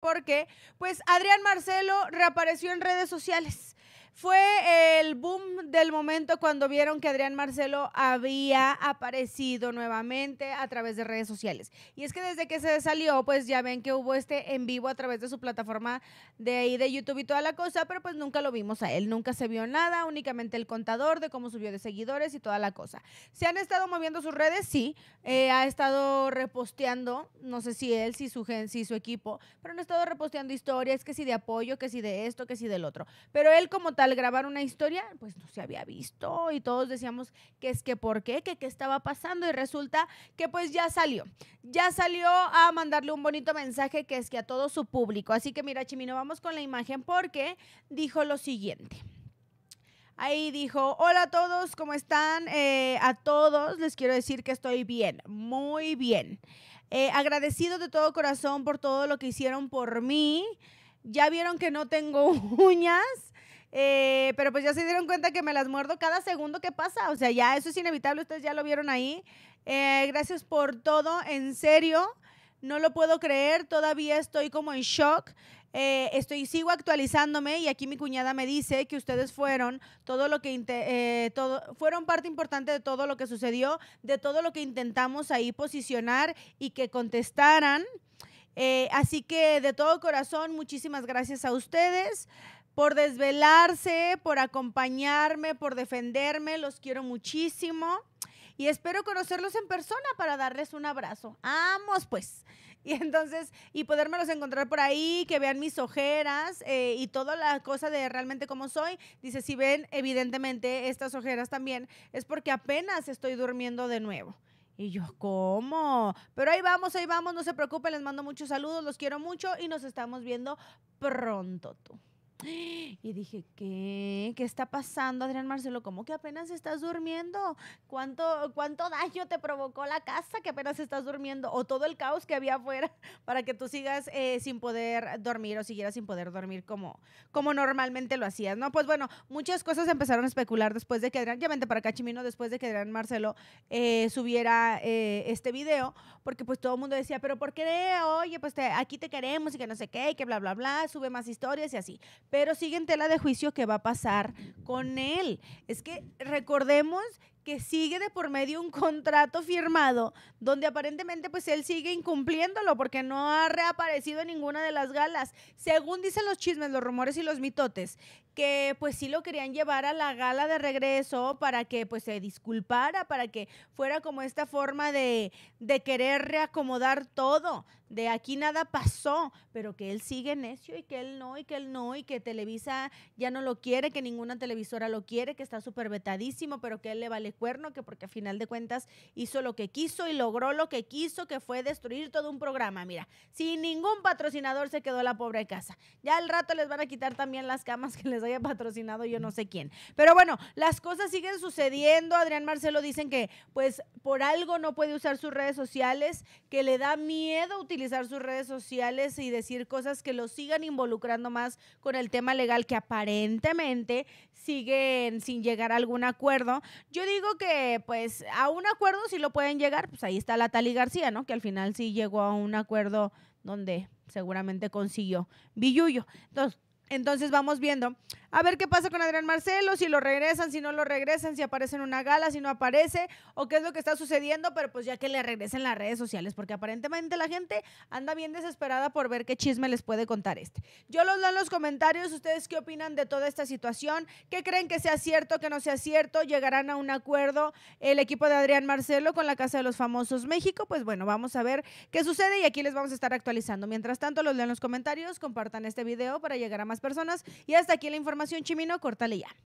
porque pues Adrián Marcelo reapareció en redes sociales. Fue el boom del momento cuando vieron que Adrián Marcelo había aparecido nuevamente a través de redes sociales. Y es que desde que se salió, pues ya ven que hubo este en vivo a través de su plataforma de ahí de YouTube y toda la cosa, pero pues nunca lo vimos a él, nunca se vio nada, únicamente el contador de cómo subió de seguidores y toda la cosa. ¿Se han estado moviendo sus redes? Sí, eh, ha estado reposteando, no sé si él, si su, gen, si su equipo, pero han estado reposteando historias, que si de apoyo, que si de esto, que si del otro. Pero él como al grabar una historia, pues no se había visto y todos decíamos que es que por qué, que qué estaba pasando y resulta que pues ya salió, ya salió a mandarle un bonito mensaje que es que a todo su público. Así que mira, Chimino, vamos con la imagen porque dijo lo siguiente. Ahí dijo, hola a todos, ¿cómo están? Eh, a todos les quiero decir que estoy bien, muy bien. Eh, agradecido de todo corazón por todo lo que hicieron por mí. Ya vieron que no tengo uñas. Eh, pero pues ya se dieron cuenta que me las muerdo cada segundo que pasa. O sea, ya eso es inevitable, ustedes ya lo vieron ahí. Eh, gracias por todo, en serio. No lo puedo creer, todavía estoy como en shock. Eh, estoy sigo actualizándome y aquí mi cuñada me dice que ustedes fueron todo lo que todo, fueron parte importante de todo lo que sucedió, de todo lo que intentamos ahí posicionar y que contestaran. así que de todo corazón, muchísimas gracias a ustedes por desvelarse, por acompañarme, por defenderme. Los quiero muchísimo. Y espero conocerlos en persona para darles un abrazo. ¡Vamos, pues! Y entonces, y podérmelos encontrar por ahí, que vean mis ojeras eh, y toda la cosa de realmente cómo soy. Dice, si ven, evidentemente, estas ojeras también, es porque apenas estoy durmiendo de nuevo. Y yo, ¿cómo? Pero ahí vamos, ahí vamos, no se preocupen, les mando muchos saludos, los quiero mucho y nos estamos viendo pronto tú. Y dije, ¿qué? ¿Qué está pasando, Adrián Marcelo? ¿Cómo que apenas estás durmiendo? ¿Cuánto, ¿Cuánto daño te provocó la casa que apenas estás durmiendo? O todo el caos que había afuera para que tú sigas eh, sin poder dormir o siguieras sin poder dormir como, como normalmente lo hacías, ¿no? Pues bueno, muchas cosas empezaron a especular después de que Adrián, ya para cachimino después de que Adrián Marcelo eh, subiera eh, este video, porque pues todo el mundo decía, ¿pero por qué? Oye, pues aquí te queremos y que no sé qué, y que bla, bla, bla, sube más historias y así pero sigue en tela de juicio qué va a pasar con él. Es que recordemos que sigue de por medio un contrato firmado donde aparentemente pues él sigue incumpliéndolo porque no ha reaparecido en ninguna de las galas. Según dicen los chismes, los rumores y los mitotes, que pues sí lo querían llevar a la gala de regreso para que pues se disculpara, para que fuera como esta forma de, de querer reacomodar todo, de aquí nada pasó, pero que él sigue necio y que él no, y que él no, y que Televisa ya no lo quiere, que ninguna televisora lo quiere, que está súper vetadísimo, pero que él le vale cuerno, que porque a final de cuentas hizo lo que quiso y logró lo que quiso, que fue destruir todo un programa. Mira, sin ningún patrocinador se quedó la pobre casa. Ya al rato les van a quitar también las camas que les haya patrocinado yo no sé quién. Pero bueno, las cosas siguen sucediendo. Adrián Marcelo dicen que pues por algo no puede usar sus redes sociales, que le da miedo utilizar sus redes sociales y decir cosas que lo sigan involucrando más con el tema legal que aparentemente siguen sin llegar a algún acuerdo. Yo digo digo que, pues, a un acuerdo sí lo pueden llegar, pues ahí está la Tali García, ¿no? Que al final sí llegó a un acuerdo donde seguramente consiguió Villuyo. entonces vamos viendo a ver qué pasa con Adrián Marcelo, si lo regresan, si no lo regresan, si aparece en una gala, si no aparece, o qué es lo que está sucediendo, pero pues ya que le regresen las redes sociales, porque aparentemente la gente anda bien desesperada por ver qué chisme les puede contar este. Yo los leo en los comentarios, ustedes qué opinan de toda esta situación, qué creen que sea cierto, que no sea cierto, llegarán a un acuerdo el equipo de Adrián Marcelo con la Casa de los Famosos México, pues bueno, vamos a ver qué sucede y aquí les vamos a estar actualizando. Mientras tanto, los leo en los comentarios, compartan este video para llegar a más personas y hasta aquí la información información, Chimino, córtale ya.